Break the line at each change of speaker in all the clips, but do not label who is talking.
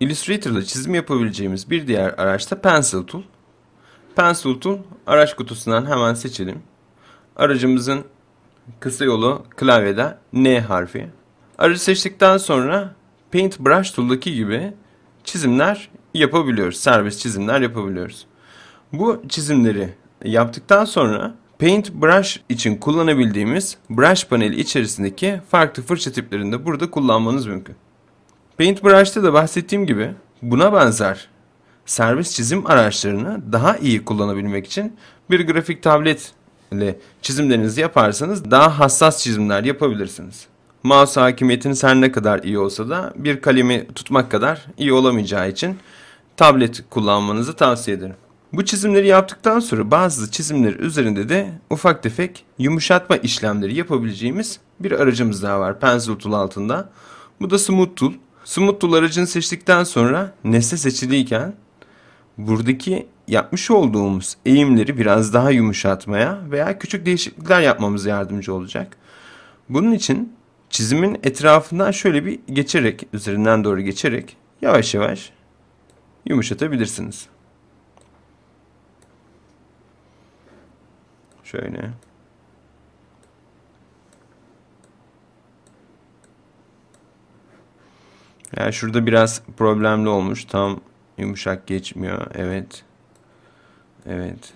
Illustrator'da çizim yapabileceğimiz bir diğer araç da Pencil Tool. Pencil Tool araç kutusundan hemen seçelim. Aracımızın kısa yolu klavyede N harfi. Aracı seçtikten sonra Paint Brush Tool'daki gibi çizimler yapabiliyoruz. Serbest çizimler yapabiliyoruz. Bu çizimleri yaptıktan sonra Paint Brush için kullanabildiğimiz brush paneli içerisindeki farklı fırça tiplerini de burada kullanmanız mümkün. Paintbrush'ta da bahsettiğim gibi buna benzer servis çizim araçlarını daha iyi kullanabilmek için bir grafik tablet ile çizimlerinizi yaparsanız daha hassas çizimler yapabilirsiniz. Mouse hakimiyetiniz her ne kadar iyi olsa da bir kalemi tutmak kadar iyi olamayacağı için tablet kullanmanızı tavsiye ederim. Bu çizimleri yaptıktan sonra bazı çizimler üzerinde de ufak tefek yumuşatma işlemleri yapabileceğimiz bir aracımız daha var Pencil Tool altında. Bu da Smooth Tool. Smooth aracını seçtikten sonra nesne seçiliyken buradaki yapmış olduğumuz eğimleri biraz daha yumuşatmaya veya küçük değişiklikler yapmamız yardımcı olacak. Bunun için çizimin etrafından şöyle bir geçerek, üzerinden doğru geçerek yavaş yavaş yumuşatabilirsiniz. Şöyle. Yani şurada biraz problemli olmuş. Tam yumuşak geçmiyor. Evet. Evet.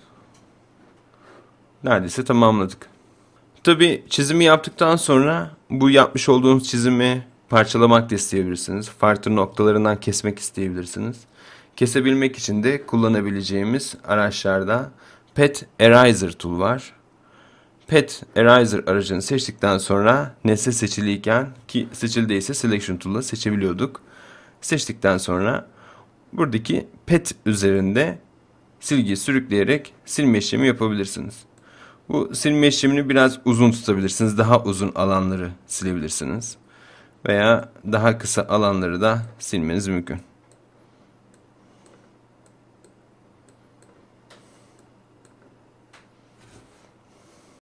Neredeyse tamamladık. Tabi çizimi yaptıktan sonra bu yapmış olduğunuz çizimi parçalamak da isteyebilirsiniz. Farklı noktalarından kesmek isteyebilirsiniz. Kesebilmek için de kullanabileceğimiz araçlarda Pet Eraser tool var. Pet Eraser aracını seçtikten sonra nesne seçiliyken ki seçildiyse Selection Tool'la seçebiliyorduk. Seçtikten sonra buradaki pet üzerinde silgi sürükleyerek silme işlemi yapabilirsiniz. Bu silme işlemini biraz uzun tutabilirsiniz. Daha uzun alanları silebilirsiniz. Veya daha kısa alanları da silmeniz mümkün.